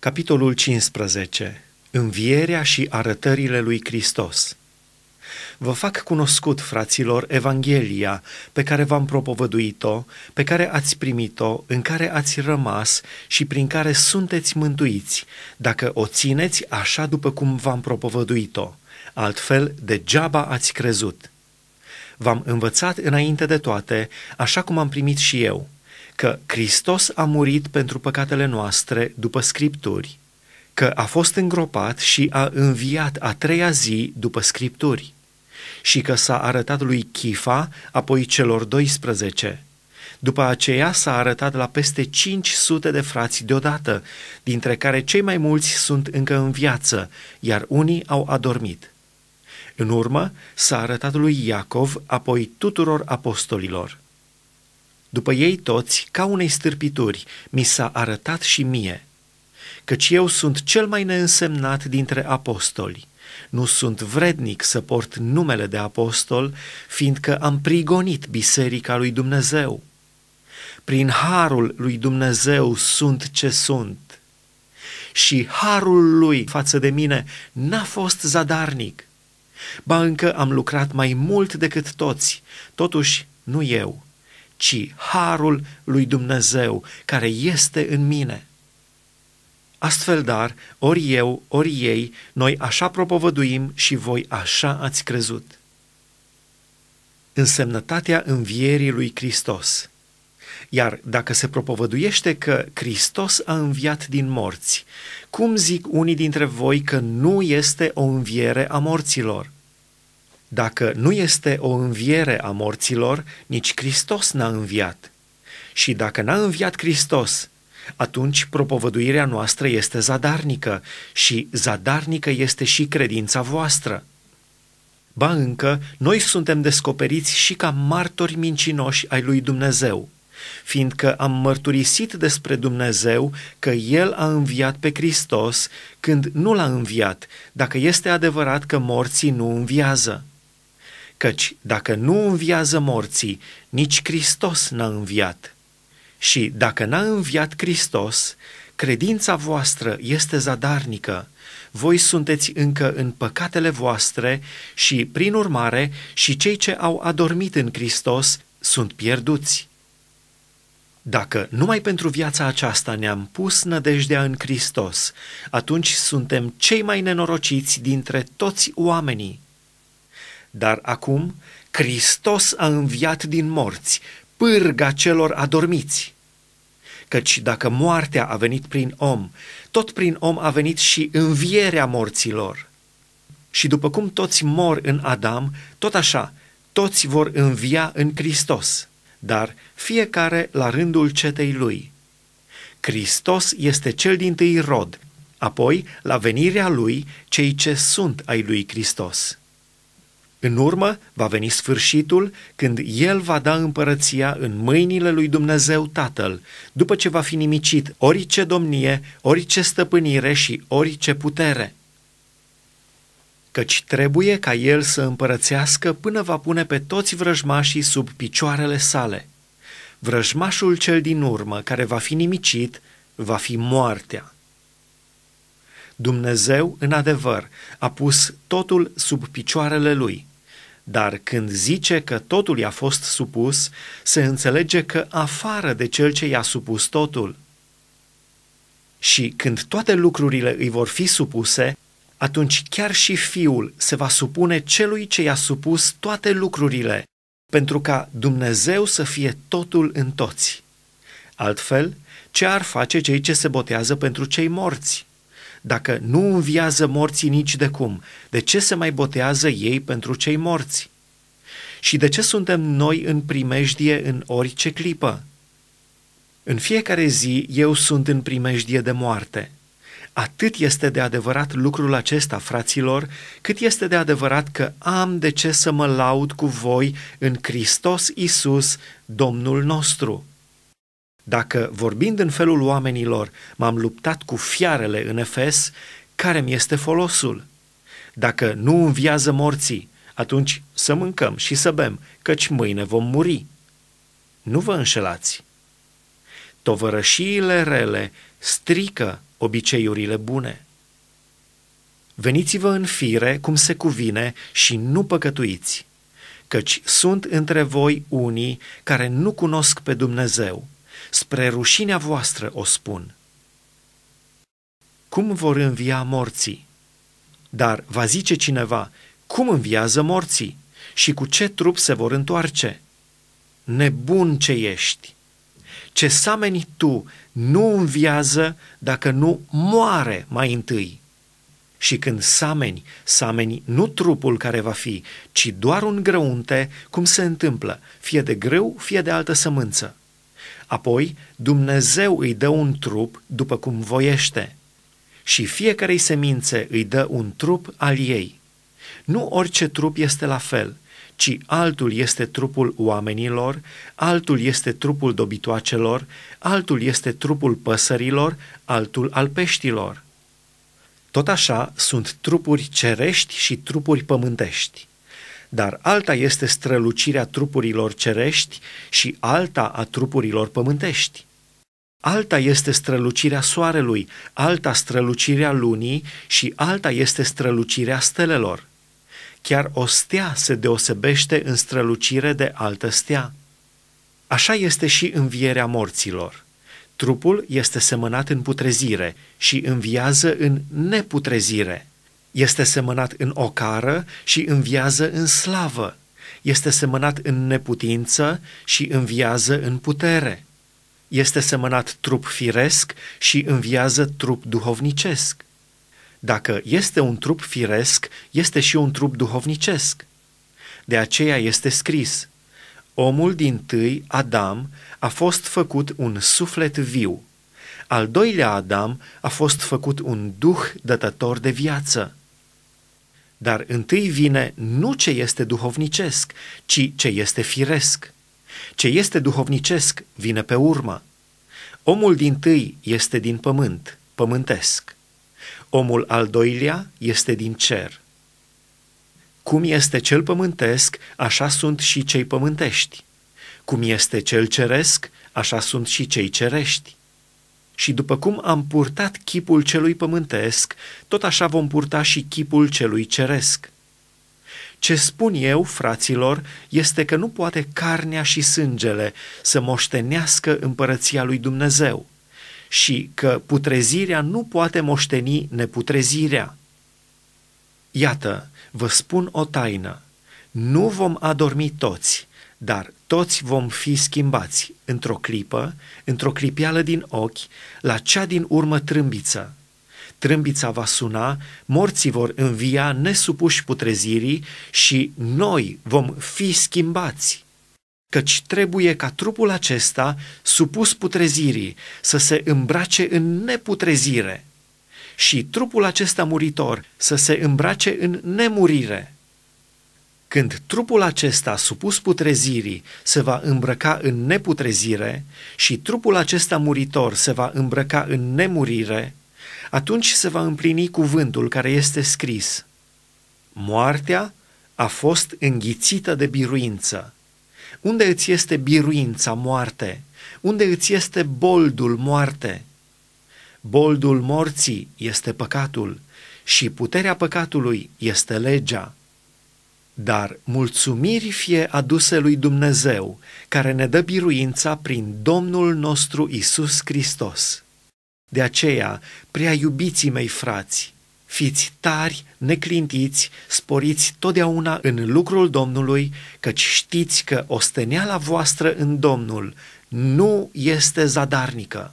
Capitolul 15. Învierea și arătările lui Hristos. Vă fac cunoscut, fraților, Evanghelia pe care v-am propovăduit-o, pe care ați primit-o, în care ați rămas și prin care sunteți mântuiți, dacă o țineți așa după cum v-am propovăduit-o. Altfel, degeaba ați crezut. V-am învățat înainte de toate, așa cum am primit și eu – că Hristos a murit pentru păcatele noastre după Scripturi, că a fost îngropat și a înviat a treia zi după Scripturi și că s-a arătat lui Chifa, apoi celor 12. După aceea s-a arătat la peste 500 de frați deodată, dintre care cei mai mulți sunt încă în viață, iar unii au adormit. În urmă s-a arătat lui Iacov, apoi tuturor apostolilor. După ei toți, ca unei stârpituri, mi s-a arătat și mie, căci eu sunt cel mai neînsemnat dintre apostoli. Nu sunt vrednic să port numele de apostol, fiindcă am prigonit biserica lui Dumnezeu. Prin harul lui Dumnezeu sunt ce sunt. Și harul lui față de mine n-a fost zadarnic. Ba încă am lucrat mai mult decât toți, totuși nu eu, ci harul lui Dumnezeu care este în mine. Astfel, dar, ori eu, ori ei, noi așa propovăduim și voi așa ați crezut. Însemnătatea învierii lui Hristos. Iar dacă se propovăduiește că Hristos a înviat din morți, cum zic unii dintre voi că nu este o înviere a morților? Dacă nu este o înviere a morților, nici Hristos n-a înviat. Și dacă n-a înviat Hristos, atunci propovăduirea noastră este zadarnică și zadarnică este și credința voastră. Ba încă, noi suntem descoperiți și ca martori mincinoși ai lui Dumnezeu, fiindcă am mărturisit despre Dumnezeu că El a înviat pe Hristos când nu l-a înviat, dacă este adevărat că morții nu înviază căci dacă nu înviază morții, nici Hristos n-a înviat. Și dacă n-a înviat Hristos, credința voastră este zadarnică, voi sunteți încă în păcatele voastre și, prin urmare, și cei ce au adormit în Hristos sunt pierduți. Dacă numai pentru viața aceasta ne-am pus nădejdea în Hristos, atunci suntem cei mai nenorociți dintre toți oamenii. Dar acum Hristos a înviat din morți, pârga celor adormiți. Căci dacă moartea a venit prin om, tot prin om a venit și învierea morților. Și după cum toți mor în Adam, tot așa, toți vor învia în Hristos, dar fiecare la rândul cetei lui. Hristos este cel din tâi rod, apoi, la venirea lui, cei ce sunt ai lui Hristos. În urmă va veni sfârșitul când el va da împărăția în mâinile lui Dumnezeu Tatăl, după ce va fi nimicit orice domnie, orice stăpânire și orice putere. Căci trebuie ca el să împărățească până va pune pe toți vrăjmașii sub picioarele sale. Vrăjmașul cel din urmă, care va fi nimicit, va fi moartea. Dumnezeu, în adevăr, a pus totul sub picioarele lui – dar când zice că totul i-a fost supus, se înțelege că afară de cel ce i-a supus totul. Și când toate lucrurile îi vor fi supuse, atunci chiar și Fiul se va supune celui ce i-a supus toate lucrurile, pentru ca Dumnezeu să fie totul în toți. Altfel, ce ar face cei ce se botează pentru cei morți? dacă nu înviază morții nici de cum, de ce se mai botează ei pentru cei morți? Și de ce suntem noi în primejdie în orice clipă? În fiecare zi eu sunt în primejdie de moarte. Atât este de adevărat lucrul acesta, fraților, cât este de adevărat că am de ce să mă laud cu voi în Hristos Isus, Domnul nostru. Dacă, vorbind în felul oamenilor, m-am luptat cu fiarele în Efes, care mi este folosul? Dacă nu înviază morții, atunci să mâncăm și să bem, căci mâine vom muri. Nu vă înșelați. Tovărășiile rele strică obiceiurile bune. Veniți-vă în fire cum se cuvine și nu păcătuiți, căci sunt între voi unii care nu cunosc pe Dumnezeu. Spre rușinea voastră o spun. Cum vor învia morții? Dar va zice cineva, cum înviază morții? Și cu ce trup se vor întoarce? Nebun ce ești! Ce sameni tu nu înviază dacă nu moare mai întâi. Și când sameni, sameni nu trupul care va fi, ci doar un grăunte, cum se întâmplă, fie de greu, fie de altă sămânță. Apoi, Dumnezeu îi dă un trup după cum voiește și fiecarei semințe îi dă un trup al ei. Nu orice trup este la fel, ci altul este trupul oamenilor, altul este trupul dobitoacelor, altul este trupul păsărilor, altul al peștilor. Tot așa sunt trupuri cerești și trupuri pământești dar alta este strălucirea trupurilor cerești și alta a trupurilor pământești. Alta este strălucirea soarelui, alta strălucirea lunii și alta este strălucirea stelelor. Chiar o stea se deosebește în strălucire de altă stea. Așa este și învierea morților. Trupul este semănat în putrezire și înviază în neputrezire – este semănat în ocară și înviază în slavă. Este semănat în neputință și înviază în putere. Este semănat trup firesc și înviază trup duhovnicesc. Dacă este un trup firesc, este și un trup duhovnicesc. De aceea este scris: Omul din tâi, Adam, a fost făcut un suflet viu. Al doilea Adam a fost făcut un duh dătător de viață. Dar întâi vine nu ce este duhovnicesc, ci ce este firesc. Ce este duhovnicesc vine pe urmă. Omul din tâi este din pământ, pământesc. Omul al doilea este din cer. Cum este cel pământesc, așa sunt și cei pământești. Cum este cel ceresc, așa sunt și cei cerești și după cum am purtat chipul celui pământesc, tot așa vom purta și chipul celui ceresc. Ce spun eu, fraților, este că nu poate carnea și sângele să moștenească împărăția lui Dumnezeu și că putrezirea nu poate moșteni neputrezirea. Iată, vă spun o taină, nu vom adormi toți, dar toți vom fi schimbați într-o clipă, într-o clipeală din ochi, la cea din urmă trâmbiță. Trâmbița va suna, morții vor învia nesupuși putrezirii și noi vom fi schimbați. Căci trebuie ca trupul acesta, supus putrezirii, să se îmbrace în neputrezire și trupul acesta muritor să se îmbrace în nemurire când trupul acesta supus putrezirii se va îmbrăca în neputrezire și trupul acesta muritor se va îmbrăca în nemurire, atunci se va împlini cuvântul care este scris. Moartea a fost înghițită de biruință. Unde îți este biruința moarte? Unde îți este boldul moarte? Boldul morții este păcatul și puterea păcatului este legea. Dar mulțumiri fie aduse lui Dumnezeu, care ne dă biruința prin Domnul nostru Isus Hristos. De aceea, prea iubiții mei frați, fiți tari, neclintiți, sporiți totdeauna în lucrul Domnului, căci știți că osteneala voastră în Domnul nu este zadarnică.